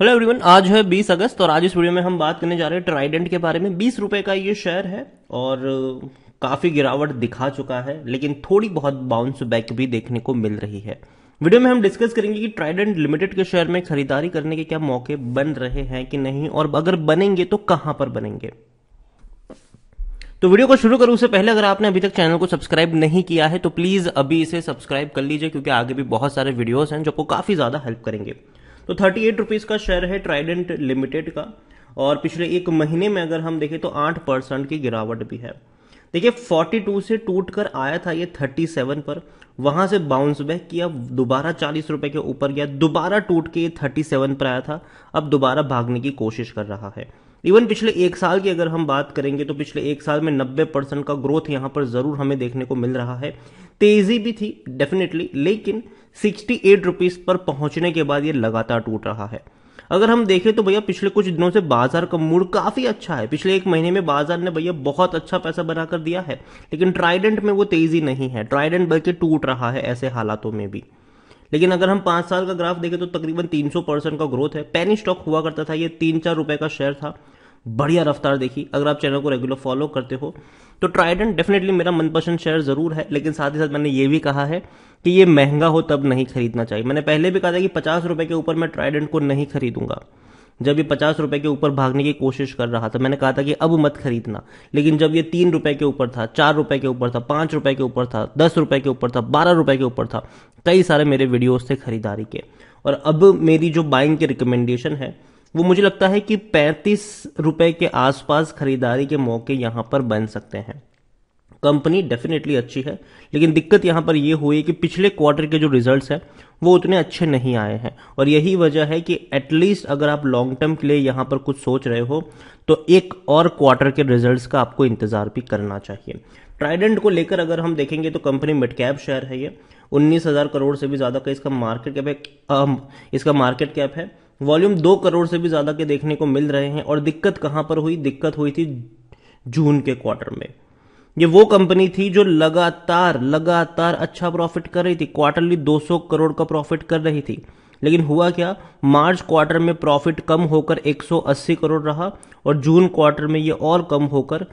hello everyone आज है 20 अगस्त और आज इस वीडियो में हम बात करने जा रहे हैं ट्राइडेंट के बारे में बीस रुपए का ये शेयर है और काफ़ी गिरावट दिखा चुका है लेकिन थोड़ी बहुत बाउंस बैक भी देखने को मिल रही है वीडियो में हम डिस्कस करेंगे कि ट्राइडेंट लिमिटेड के शेयर में खरीदारी करने के क्या मौके बन रहे हैं कि नहीं और अगर बनेंगे तो कहां पर बनेंगे तो वीडियो को शुरू करूं उससे पहले अगर आपने अभी तक चैनल को सब्सक्राइब नहीं किया है तो प्लीज अभी इसे सब्सक्राइब कर लीजिए क्योंकि आगे भी बहुत सारे वीडियोस हैं जो आपको काफी ज्यादा हेल्प करेंगे तो थर्टी एट रुपीज़ का शेयर है ट्राइडेंट लिमिटेड का और पिछले एक महीने में अगर हम देखें तो आठ परसेंट की गिरावट भी है देखिए टू से टूट कर आया था ये सेवन पर वहां से बाउंस बैक किया दोबारा चालीस रुपए के ऊपर गया दोबारा टूट के ये सेवन पर आया था अब दोबारा भागने की कोशिश कर रहा है इवन पिछले एक साल की अगर हम बात करेंगे तो पिछले एक साल में 90 परसेंट का ग्रोथ यहां पर जरूर हमें देखने को मिल रहा है तेजी भी थी डेफिनेटली लेकिन सिक्सटी एट रुपीज़ पर पहुंचने के बाद ये लगातार टूट रहा है अगर हम देखें तो भैया पिछले कुछ दिनों से बाजार का मूड काफी अच्छा है पिछले एक महीने में बाजार ने भैया बहुत अच्छा पैसा बनाकर दिया है लेकिन ट्राइडेंट में वो तेजी नहीं है ट्राइडेंट बल्कि टूट रहा है ऐसे हालातों में भी लेकिन अगर हम पांच साल का ग्राफ देखें तो तकरीबन तीन परसेंट का ग्रोथ है पेनी स्टॉक हुआ करता था ये तीन चार रुपए का शेयर था बढ़िया रफ्तार देखी अगर आप चैनल को रेगुलर फॉलो करते हो तो ट्राइडेंट डेफिनेटली मेरा मनपसंद शेयर ज़रूर है लेकिन साथ ही साथ मैंने ये भी कहा है कि ये महंगा हो तब नहीं खरीदना चाहिए मैंने पहले भी कहा था कि पचास रुपए के ऊपर मैं ट्राइडेंट को नहीं खरीदूंगा जब ये पचास रुपए के ऊपर भागने की कोशिश कर रहा था मैंने कहा था कि अब मत खरीदना लेकिन जब ये तीन रुपए के ऊपर था चार रुपए के ऊपर था पांच रुपए के ऊपर था दस रुपए के ऊपर था बारह रुपए के ऊपर था कई सारे मेरे वीडियोस थे खरीदारी के और अब मेरी जो बाइंग की रिकमेंडेशन है वो मुझे लगता है कि पैंतीस रुपए के आसपास खरीदारी के मौके यहां पर बन सकते हैं कंपनी डेफिनेटली अच्छी है लेकिन दिक्कत यहां पर यह हुई कि पिछले क्वार्टर के जो रिजल्ट्स हैं वो उतने अच्छे नहीं आए हैं और यही वजह है कि एटलीस्ट अगर आप लॉन्ग टर्म के लिए यहां पर कुछ सोच रहे हो तो एक और क्वार्टर के रिजल्ट्स का आपको इंतजार भी करना चाहिए ट्राइडेंट को लेकर अगर हम देखेंगे तो कंपनी मिड कैप शेयर है ये उन्नीस हज़ार करोड़ से भी ज़्यादा का इसका मार्केट कैप है इसका मार्केट कैप है वॉल्यूम दो करोड़ से भी ज़्यादा के देखने को मिल रहे हैं और दिक्कत कहां पर हुई दिक्कत हुई थी जून के क्वार्टर में ये वो कंपनी थी जो लगातार लगातार अच्छा प्रॉफिट कर रही थी क्वार्टरली 200 करोड़ का प्रॉफिट कर रही थी लेकिन हुआ क्या मार्च क्वार्टर में प्रॉफिट कम होकर 180 करोड़ रहा और जून क्वार्टर में ये और कम होकर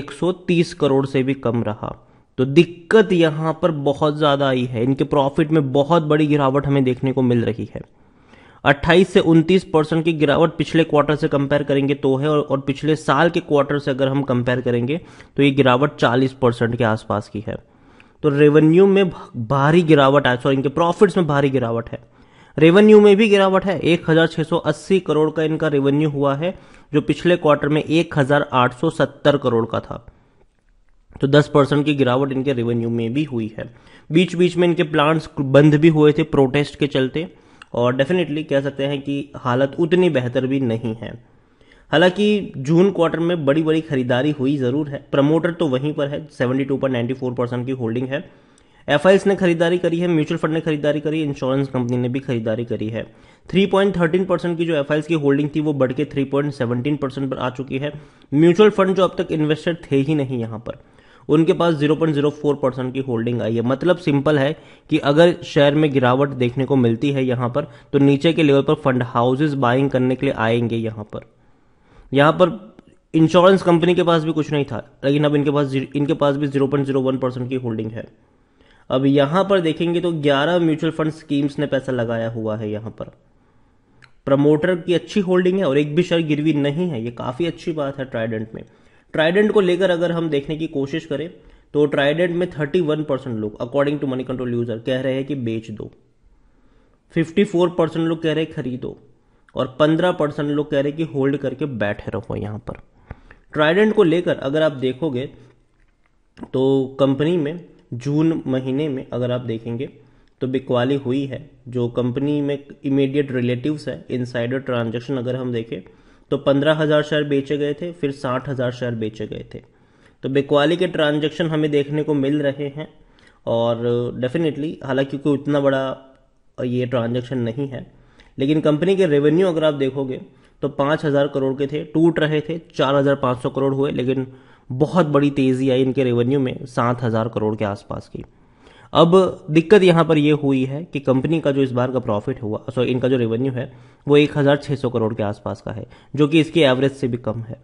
130 करोड़ से भी कम रहा तो दिक्कत यहां पर बहुत ज़्यादा आई है इनके प्रॉफिट में बहुत बड़ी गिरावट हमें देखने को मिल रही है 28 से 29 परसेंट की गिरावट पिछले क्वार्टर से कंपेयर करेंगे तो है और, और पिछले साल के क्वार्टर से अगर हम कंपेयर करेंगे तो ये गिरावट 40 परसेंट के आसपास की है तो रेवेन्यू में भारी गिरावट है सॉरी इनके प्रॉफिट्स में भारी गिरावट है रेवेन्यू में भी गिरावट है 1680 करोड़ का इनका रेवेन्यू हुआ है जो पिछले क्वार्टर में 1870 करोड़ का था तो 10 परसेंट की गिरावट इनके रेवेन्यू में भी हुई है बीच बीच में इनके प्लांट्स बंद भी हुए थे प्रोटेस्ट के चलते और डेफिनेटली कह सकते हैं कि हालत उतनी बेहतर भी नहीं है हालांकि जून क्वार्टर में बड़ी बड़ी खरीदारी हुई ज़रूर है प्रमोटर तो वहीं पर है seventy two point four percent की होल्डिंग है एफ ने खरीदारी करी है म्यूचुअल फंड ने खरीदारी करी इंश्योरेंस कंपनी ने भी खरीदारी करी है 3.13 परसेंट की जो एफ की होल्डिंग थी वो बढ़ के सेवनटीन परसेंट पर आ चुकी है म्यूचुअल फंड जो अब तक इन्वेस्टेड थे ही नहीं यहाँ पर उनके पास 0.04 परसेंट की होल्डिंग आई है मतलब सिंपल है कि अगर शेयर में गिरावट देखने को मिलती है यहां पर तो नीचे के लेवल पर फंड हाउसेज बाइंग करने के लिए आएंगे यहां पर यहाँ पर इंश्योरेंस कंपनी के पास भी कुछ नहीं था लेकिन अब इनके पास इनके पास भी वन परसेंट की होल्डिंग है अब यहां पर देखेंगे तो ग्यारह म्यूचुअल फंड स्कीम्स ने पैसा लगाया हुआ है यहां पर प्रमोटर की अच्छी होल्डिंग है और एक भी शेयर गिरवी नहीं है ये काफ़ी अच्छी बात है ट्राइडेंट में ट्राइडेंट को लेकर अगर हम देखने की कोशिश करें तो ट्राइडेंट में 31 परसेंट लोग according to Moneycontrol user कह रहे हैं कि बेच दो 54 परसेंट लोग कह रहे हैं खरीदो और 15 परसेंट लोग कह रहे हैं कि होल्ड करके बैठे रहो यहाँ पर ट्राइडेंट को लेकर अगर आप देखोगे तो कंपनी में जून महीने में अगर आप देखेंगे तो बिकवाली हुई है जो कंपनी में इमीडिएट रिलेटिव्स है इनसाइडर ट्रांजैक्शन अगर हम देखें तो पंद्रह हज़ार शेयर बेचे गए थे फिर साठ हज़ार शेयर बेचे गए थे तो बेकवाली के ट्रांजेक्शन हमें देखने को मिल रहे हैं और डेफिनेटली हालांकि कोई उतना बड़ा ये ट्रांजेक्शन नहीं है लेकिन कंपनी के रेवेन्यू अगर आप देखोगे तो पाँच हज़ार करोड़ के थे टूट रहे थे चार हज़ार पाँच सौ करोड़ हुए लेकिन बहुत बड़ी तेज़ी आई इनके रेवेन्यू में सात हज़ार करोड़ के आसपास की अब दिक्कत यहाँ पर यह हुई है कि कंपनी का जो इस बार का प्रॉफिट हुआ सॉरी इनका जो रेवेन्यू है वो एक करोड़ के आसपास का है जो कि इसकी एवरेज से भी कम है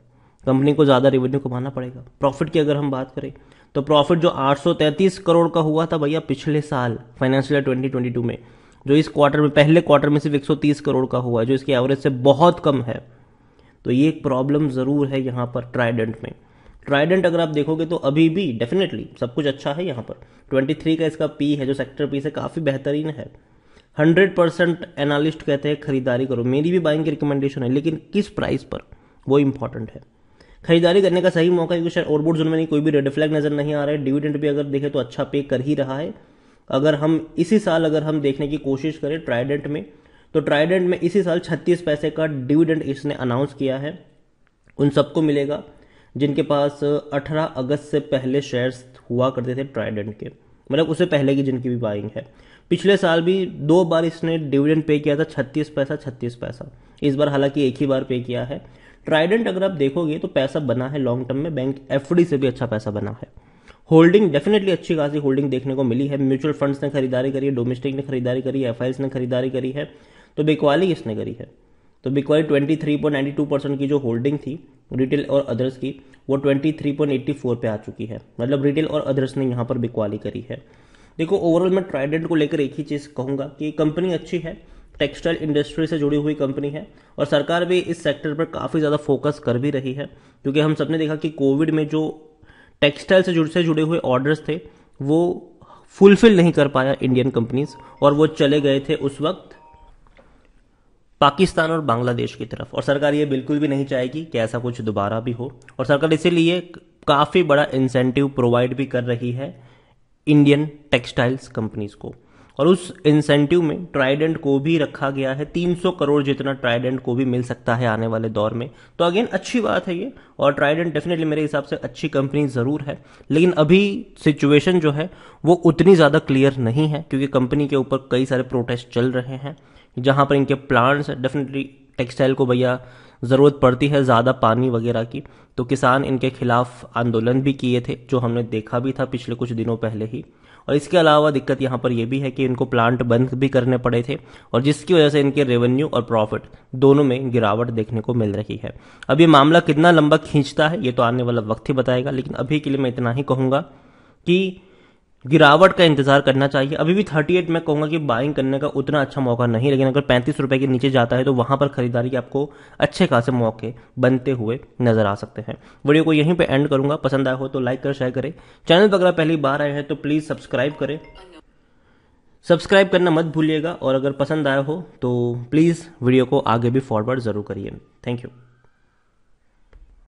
कंपनी को ज़्यादा रेवेन्यू कमाना पड़ेगा प्रॉफिट की अगर हम बात करें तो प्रॉफिट जो 833 करोड़ का हुआ था भैया पिछले साल फाइनेंशियल ईयर 2022 में जो इस क्वार्टर में पहले क्वार्टर में सिर्फ 130 करोड़ का हुआ है जो इसकी एवरेज से बहुत कम है तो ये एक प्रॉब्लम ज़रूर है यहाँ पर ट्राइडेंट में ट्राइडेंट अगर आप देखोगे तो अभी भी डेफिनेटली सब कुछ अच्छा है यहाँ पर 23 का इसका पी है जो सेक्टर पी से काफ़ी बेहतरीन है हंड्रेड परसेंट एनालिस्ट कहते हैं खरीदारी करो मेरी भी बाइंग की रिकमेंडेशन है लेकिन किस प्राइस पर वो इंपॉर्टेंट है खरीदारी करने का सही मौका है क्योंकि शायद ओवरबोर्ड जोन में नहीं कोई भी रेड फ्लैग नजर नहीं आ रहा है डिविडेंड भी अगर देखें तो अच्छा पे कर ही रहा है अगर हम इसी साल अगर हम देखने की कोशिश करें ट्राइडेंट में तो ट्राइडेंट में इसी साल छत्तीस पैसे का डिविडेंड इसने अनाउंस किया है उन सबको मिलेगा जिनके पास 18 अगस्त से पहले शेयर्स हुआ करते थे ट्राइडेंट के मतलब उससे पहले की जिनकी भी बाइंग है पिछले साल भी दो बार इसने डिविडेंड पे किया था छत्तीस पैसा छत्तीस पैसा इस बार हालांकि एक ही बार पे किया है ट्राइडेंट अगर आप देखोगे तो पैसा बना है लॉन्ग टर्म में बैंक एफ से भी अच्छा पैसा बना है होल्डिंग डेफिनेटली अच्छी खासी होल्डिंग देखने को मिली है म्यूचुअल फंड्स ने खरीदारी करी है डोमेस्टिक ने खरीदारी करी है एफ ने खरीदारी करी है तो बिकवाली इसने करी है तो बिकवाली टू परसेंट की जो होल्डिंग थी रिटेल और अदर्स की वो 23.84 पे आ चुकी है मतलब रिटेल और अदर्स ने यहाँ पर बिकवाली करी है देखो ओवरऑल मैं ट्राइडेंट को लेकर एक ही चीज़ कहूँगा कि कंपनी अच्छी है टेक्सटाइल इंडस्ट्री से जुड़ी हुई कंपनी है और सरकार भी इस सेक्टर पर काफ़ी ज़्यादा फोकस कर भी रही है क्योंकि हम सबने देखा कि कोविड में जो टेक्सटाइल से जुड़ से जुड़े हुए ऑर्डर्स थे वो फुलफिल नहीं कर पाया इंडियन कंपनीज और वो चले गए थे उस वक्त पाकिस्तान और बांग्लादेश की तरफ और सरकार ये बिल्कुल भी नहीं चाहेगी कि ऐसा कुछ दोबारा भी हो और सरकार इसीलिए काफ़ी बड़ा इंसेंटिव प्रोवाइड भी कर रही है इंडियन टेक्सटाइल्स कंपनीज को और उस इंसेंटिव में ट्राइडेंट को भी रखा गया है 300 करोड़ जितना ट्राइडेंट को भी मिल सकता है आने वाले दौर में तो अगेन अच्छी बात है ये और ट्राइडेंट डेफिनेटली मेरे हिसाब से अच्छी कंपनी ज़रूर है लेकिन अभी सिचुएशन जो है वो उतनी ज़्यादा क्लियर नहीं है क्योंकि कंपनी के ऊपर कई सारे प्रोटेस्ट चल रहे हैं जहाँ पर इनके प्लांट्स डेफिनेटली टेक्सटाइल को भैया ज़रूरत पड़ती है ज़्यादा पानी वगैरह की तो किसान इनके खिलाफ आंदोलन भी किए थे जो हमने देखा भी था पिछले कुछ दिनों पहले ही और इसके अलावा दिक्कत यहाँ पर यह भी है कि इनको प्लांट बंद भी करने पड़े थे और जिसकी वजह से इनके रेवेन्यू और प्रॉफिट दोनों में गिरावट देखने को मिल रही है अब ये मामला कितना लंबा खींचता है ये तो आने वाला वक्त ही बताएगा लेकिन अभी के लिए मैं इतना ही कहूँगा कि गिरावट का इंतजार करना चाहिए अभी भी थर्टी एट मैं कहूंगा कि बाइंग करने का उतना अच्छा मौका नहीं लेकिन अगर पैंतीस रुपए के नीचे जाता है तो वहां पर खरीदारी के आपको अच्छे खासे मौके बनते हुए नजर आ सकते हैं वीडियो को यहीं पे एंड करूंगा पसंद आया हो तो लाइक कर शेयर करें चैनल पर अगर पहली बार आए हैं तो प्लीज सब्सक्राइब करें सब्सक्राइब करना मत भूलिएगा और अगर पसंद आया हो तो प्लीज वीडियो को आगे भी फॉरवर्ड जरूर करिए थैंक यू